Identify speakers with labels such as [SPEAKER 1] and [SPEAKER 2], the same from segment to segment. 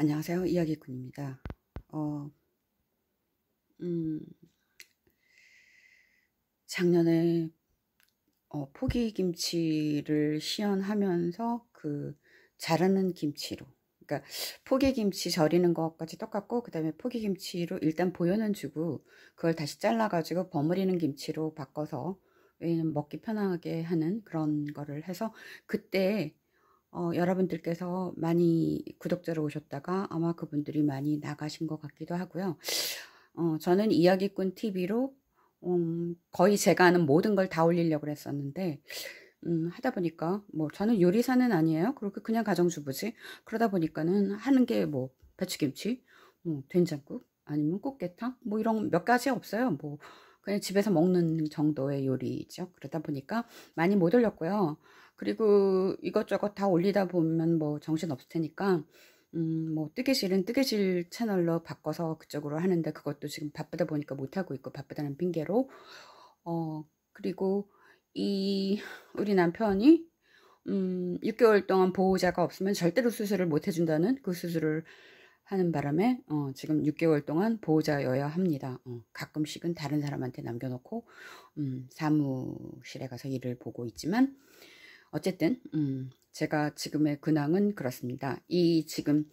[SPEAKER 1] 안녕하세요. 이야기꾼입니다. 어, 음, 작년에 어, 포기김치를 시연하면서 그 자르는 김치로 그러니까 포기김치 절이는 것까지 똑같고 그 다음에 포기김치로 일단 보여는 주고 그걸 다시 잘라가지고 버무리는 김치로 바꿔서 음, 먹기 편하게 하는 그런 거를 해서 그때 어, 여러분들께서 많이 구독자로 오셨다가 아마 그분들이 많이 나가신 것 같기도 하고요. 어, 저는 이야기꾼 TV로 음, 거의 제가 하는 모든 걸 다 올리려고 했었는데 음, 하다 보니까 뭐 저는 요리사는 아니에요. 그렇게 그냥 가정주부지. 그러다 보니까는 하는 게 뭐 배추김치, 뭐 된장국 아니면 꽃게탕 뭐 이런 몇 가지 없어요. 뭐 그냥 집에서 먹는 정도의 요리죠. 그러다 보니까 많이 못 올렸고요. 그리고 이것저것 다 올리다 보면 뭐 정신 없을 테니까 음, 뭐 뜨개질은 뜨개질 채널로 바꿔서 그쪽으로 하는데 그것도 지금 바쁘다 보니까 못하고 있고 바쁘다는 핑계로 어 그리고 이 우리 남편이 음 6개월 동안 보호자가 없으면 절대로 수술을 못 해준다는 그 수술을 하는 바람에 어, 지금 6개월 동안 보호자여야 합니다. 어, 가끔씩은 다른 사람한테 남겨놓고 음, 사무실에 가서 일을 보고 있지만 어쨌든 음, 제가 지금의 근황은 그렇습니다. 이 지금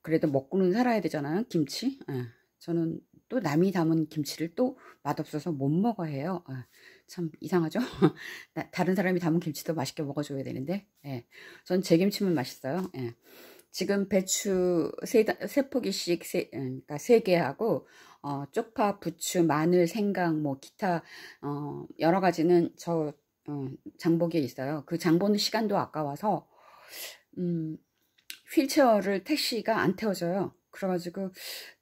[SPEAKER 1] 그래도 먹고는 살아야 되잖아요. 김치. 아, 저는 또 남이 담은 김치를 또 맛없어서 못 먹어 해요. 아, 참 이상하죠? 다른 사람이 담은 김치도 맛있게 먹어줘야 되는데 예, 전제 김치만 맛있어요. 예. 지금 배추 세, 세 포기씩 세, 음, 그러니까 세 개하고 어, 쪽파, 부추, 마늘, 생강, 뭐 기타 어, 여러 가지는 저 어, 장보기에 있어요. 그 장보는 시간도 아까워서 음, 휠체어를 택시가 안 태워져요. 그래가지고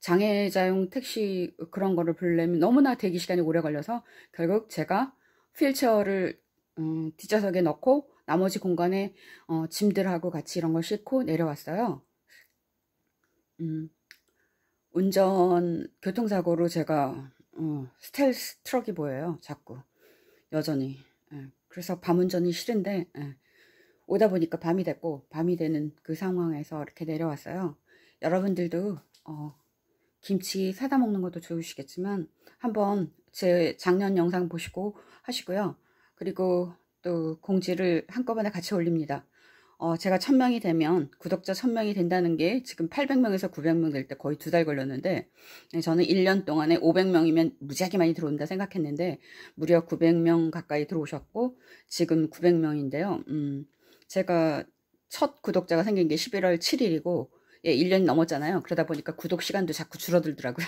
[SPEAKER 1] 장애자용 택시 그런 거를 불려면 너무나 대기 시간이 오래 걸려서 결국 제가 휠체어를 음, 뒷좌석에 넣고 나머지 공간에 어, 짐들하고 같이 이런 걸 싣고 내려왔어요. 음, 운전 교통사고로 제가 어, 스텔스 트럭이 보여요. 자꾸 여전히. 예, 그래서 밤 운전이 싫은데 예, 오다 보니까 밤이 됐고 밤이 되는 그 상황에서 이렇게 내려왔어요. 여러분들도 어, 김치 사다 먹는 것도 좋으시겠지만 한번 제 작년 영상 보시고 하시고요. 그리고 또 공지를 한꺼번에 같이 올립니다. 어, 제가 1000명이 되면 구독자 1000명이 된다는 게 지금 800명에서 900명 될 때 거의 두 달 걸렸는데 네, 저는 1년 동안에 500명이면 무지하게 많이 들어온다 생각했는데 무려 900명 가까이 들어오셨고 지금 900명인데요. 음, 제가 첫 구독자가 생긴 게 11월 7일이고 예, 1년이 넘었잖아요. 그러다 보니까 구독 시간도 자꾸 줄어들더라고요.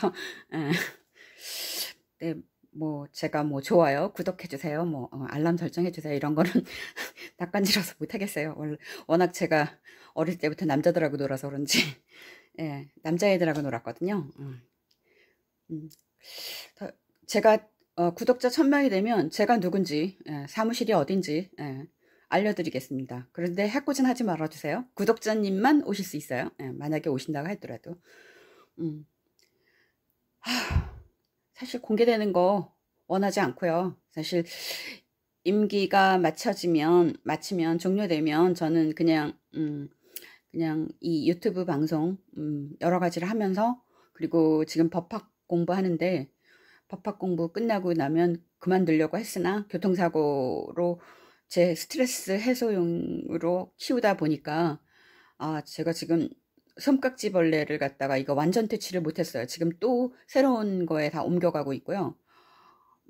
[SPEAKER 1] 예. 네, 뭐 제가 뭐 좋아요 구독해주세요 뭐 어, 알람 설정해주세요 이런 거는 낯간지러서 못하겠어요 워낙 제가 어릴 때부터 남자들하고 놀아서 그런지 예, 남자애들하고 놀았거든요 어. 음. 음. 제가 어, 구독자 1000명이 되면 제가 누군지 예, 사무실이 어딘지 예, 알려드리겠습니다 그런데 해코진 하지 말아주세요 구독자님만 오실 수 있어요 예, 만약에 오신다고 하더라도 음. 하... 사실 공개되는 거 원하지 않고요. 사실 임기가 마쳐지면 마치면 종료되면 저는 그냥 음 그냥 이 유튜브 방송 음 여러 가지를 하면서 그리고 지금 법학 공부하는데 법학 공부 끝나고 나면 그만두려고 했으나 교통사고로 제 스트레스 해소용으로 키우다 보니까 아 제가 지금 섬깍지벌레를 갖다가 이거 완전 퇴치를 못했어요. 지금 또 새로운 거에 다 옮겨가고 있고요.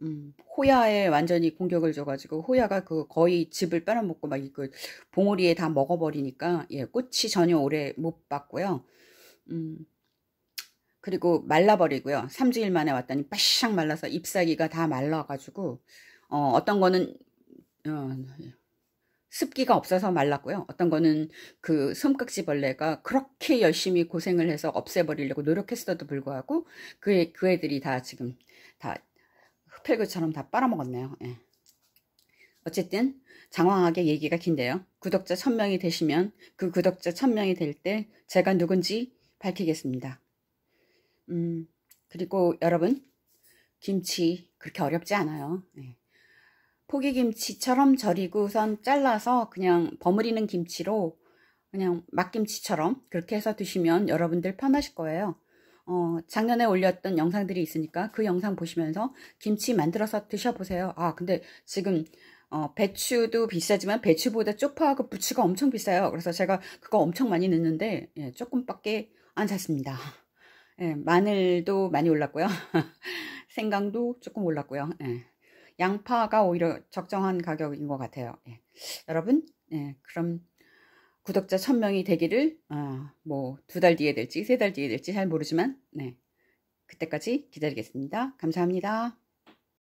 [SPEAKER 1] 음, 호야에 완전히 공격을 줘가지고 호야가 그 거의 집을 빨아먹고 막그 봉오리에 다 먹어버리니까 예, 꽃이 전혀 오래 못 봤고요. 음, 그리고 말라버리고요. 3주일 만에 왔더니 빠샥 말라서 잎사귀가 다 말라가지고 어, 어떤 거는 어, 습기가 없어서 말랐고요. 어떤 거는 그 솜깍지벌레가 그렇게 열심히 고생을 해서 없애버리려고 노력했어도 불구하고 그, 그 애들이 다 지금 다 흡혈구처럼 다 빨아먹었네요. 예. 어쨌든 장황하게 얘기가 긴데요. 구독자 1000명이 되시면 그 구독자 1000명이 될 때 제가 누군지 밝히겠습니다. 음, 그리고 여러분 김치 그렇게 어렵지 않아요. 예. 포기김치처럼 절이고선 우 잘라서 그냥 버무리는 김치로 그냥 막김치처럼 그렇게 해서 드시면 여러분들 편하실 거예요. 어, 작년에 올렸던 영상들이 있으니까 그 영상 보시면서 김치 만들어서 드셔보세요. 아 근데 지금 어, 배추도 비싸지만 배추보다 쪽파하고 부추가 엄청 비싸요. 그래서 제가 그거 엄청 많이 넣는데 예, 조금밖에 안 샀습니다. 예, 마늘도 많이 올랐고요. 생강도 조금 올랐고요. 예. 양파가 오히려 적정한 가격인 것 같아요. 예. 여러분, 예, 그럼 구독자 1000명이 되기를 어, 아, 뭐 두 달 뒤에 될지 세 달 뒤에 될지 잘 모르지만 네. 그때까지 기다리겠습니다. 감사합니다.